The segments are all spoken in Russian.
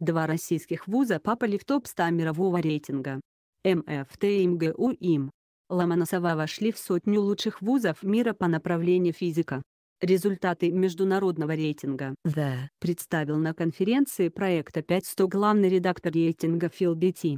Два российских вуза попали в топ-100 мирового рейтинга. МФТ и МГУ им. Ломоносова вошли в сотню лучших вузов мира по направлению физика. Результаты международного рейтинга The представил на конференции проекта 500 главный редактор рейтинга Фил Бити.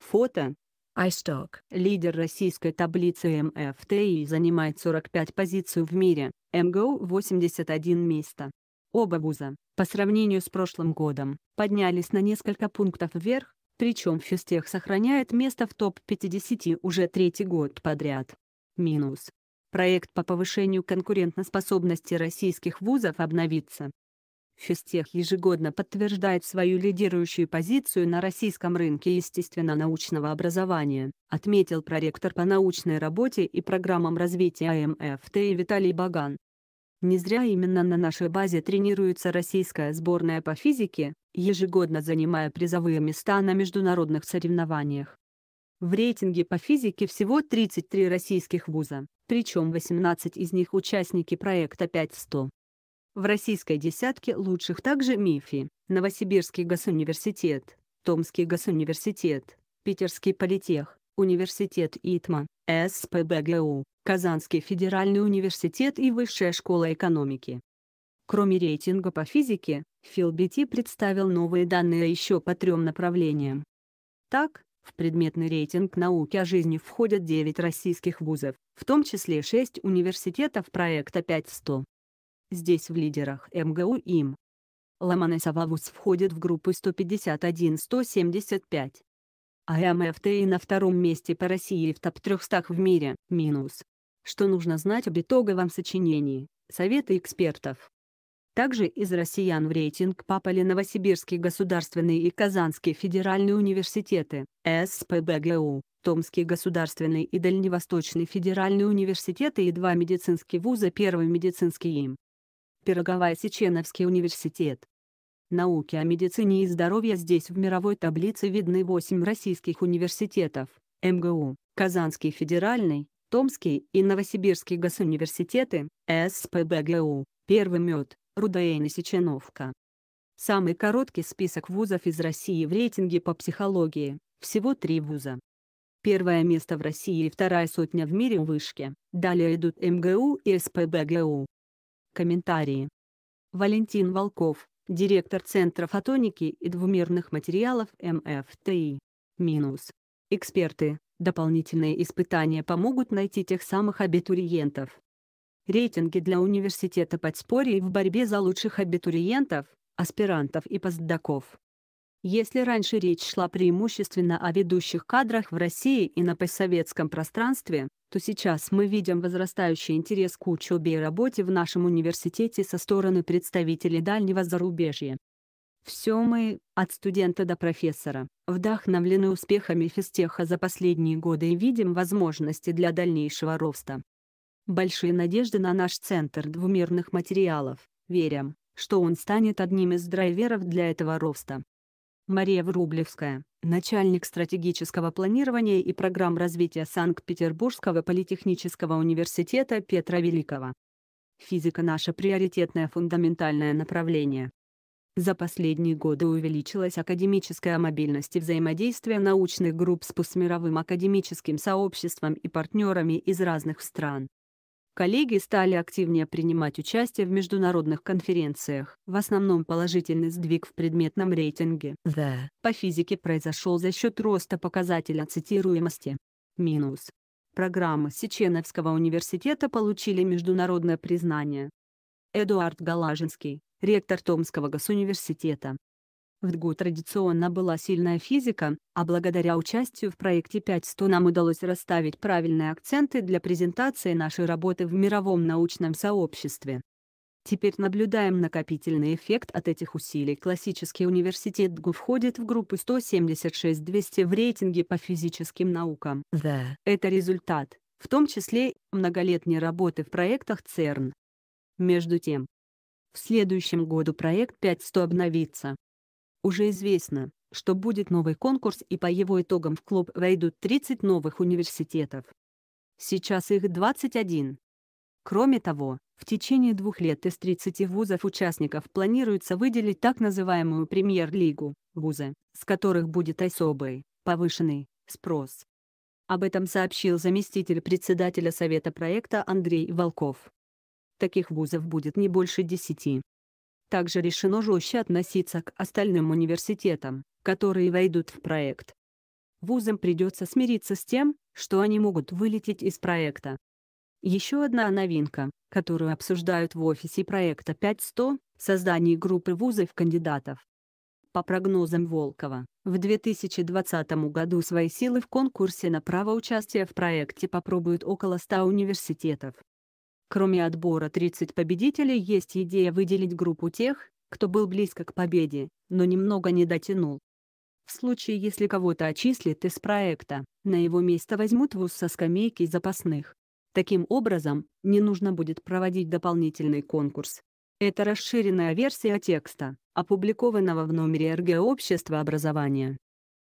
Фото. iStock. Лидер российской таблицы МФТИ занимает 45 позицию в мире, МГУ 81 место. Оба вуза, по сравнению с прошлым годом, поднялись на несколько пунктов вверх, причем физтех сохраняет место в топ-50 уже третий год подряд. Минус. Проект по повышению конкурентоспособности российских вузов обновится. Физтех ежегодно подтверждает свою лидирующую позицию на российском рынке естественно-научного образования, отметил проректор по научной работе и программам развития АМФТ Виталий Баган. Не зря именно на нашей базе тренируется российская сборная по физике, ежегодно занимая призовые места на международных соревнованиях. В рейтинге по физике всего 33 российских вуза, причем 18 из них участники проекта 5 в 100. В российской десятке лучших также МИФИ, Новосибирский госуниверситет, Томский госуниверситет, Питерский политех, Университет ИТМА, СПБГУ, Казанский федеральный университет и Высшая школа экономики. Кроме рейтинга по физике, FilBT представил новые данные еще по трем направлениям. Так, в предметный рейтинг науки о жизни входят 9 российских вузов, в том числе 6 университетов проекта 5100. Здесь в лидерах МГУ им. Ломоносова-вуз входит в группу 151-175. АМФТИ на втором месте по России в топ-300 в мире, минус что нужно знать об итоговом сочинении? Советы экспертов. Также из россиян в рейтинг попали Новосибирский государственный и Казанский федеральные университеты, СПБГУ, Томский государственный и Дальневосточный федеральные университеты и два медицинские вуза первый медицинский им. Пироговая Сеченовский университет. Науки о медицине и здоровье здесь в мировой таблице видны 8 российских университетов, МГУ, Казанский федеральный, Томский и Новосибирский госуниверситеты, СПБГУ, Первый мед, Рудаэйн Сеченовка. Самый короткий список вузов из России в рейтинге по психологии, всего три вуза. Первое место в России и вторая сотня в мире у вышки, далее идут МГУ и СПБГУ. Комментарии. Валентин Волков, директор Центра фотоники и двумерных материалов МФТИ. Минус. Эксперты, Дополнительные испытания помогут найти тех самых абитуриентов. Рейтинги для университета подспорье в борьбе за лучших абитуриентов, аспирантов и постдоков. Если раньше речь шла преимущественно о ведущих кадрах в России и на постсоветском пространстве, то сейчас мы видим возрастающий интерес к учебе и работе в нашем университете со стороны представителей дальнего зарубежья. Все мы, от студента до профессора, вдохновлены успехами физтеха за последние годы и видим возможности для дальнейшего роста. Большие надежды на наш центр двумерных материалов, верим, что он станет одним из драйверов для этого роста. Мария Врублевская, начальник стратегического планирования и программ развития Санкт-Петербургского политехнического университета Петра Великого. Физика – наше приоритетное фундаментальное направление. За последние годы увеличилась академическая мобильность и взаимодействие научных групп с мировым академическим сообществом и партнерами из разных стран. Коллеги стали активнее принимать участие в международных конференциях. В основном положительный сдвиг в предметном рейтинге The. по физике произошел за счет роста показателя цитируемости. Минус. Программы Сеченовского университета получили международное признание. Эдуард Галажинский, ректор Томского госуниверситета. В ДГУ традиционно была сильная физика, а благодаря участию в проекте 500 нам удалось расставить правильные акценты для презентации нашей работы в мировом научном сообществе. Теперь наблюдаем накопительный эффект от этих усилий. Классический университет ГУ входит в группу 176-200 в рейтинге по физическим наукам. The. Это результат, в том числе, многолетней работы в проектах ЦЕРН. Между тем, в следующем году проект 500 обновится. Уже известно, что будет новый конкурс и по его итогам в клуб войдут 30 новых университетов. Сейчас их 21. Кроме того, в течение двух лет из 30 вузов-участников планируется выделить так называемую премьер-лигу, вузы, с которых будет особый, повышенный, спрос. Об этом сообщил заместитель председателя Совета проекта Андрей Волков. Таких вузов будет не больше десяти. Также решено жестче относиться к остальным университетам, которые войдут в проект. Вузам придется смириться с тем, что они могут вылететь из проекта. Еще одна новинка, которую обсуждают в офисе проекта 5100 – создание группы вузов-кандидатов. По прогнозам Волкова, в 2020 году свои силы в конкурсе на право участия в проекте попробуют около 100 университетов. Кроме отбора 30 победителей есть идея выделить группу тех, кто был близко к победе, но немного не дотянул. В случае, если кого-то отчислят из проекта, на его место возьмут вуз со скамейки запасных. Таким образом, не нужно будет проводить дополнительный конкурс. Это расширенная версия текста, опубликованного в номере РГ Общества образования.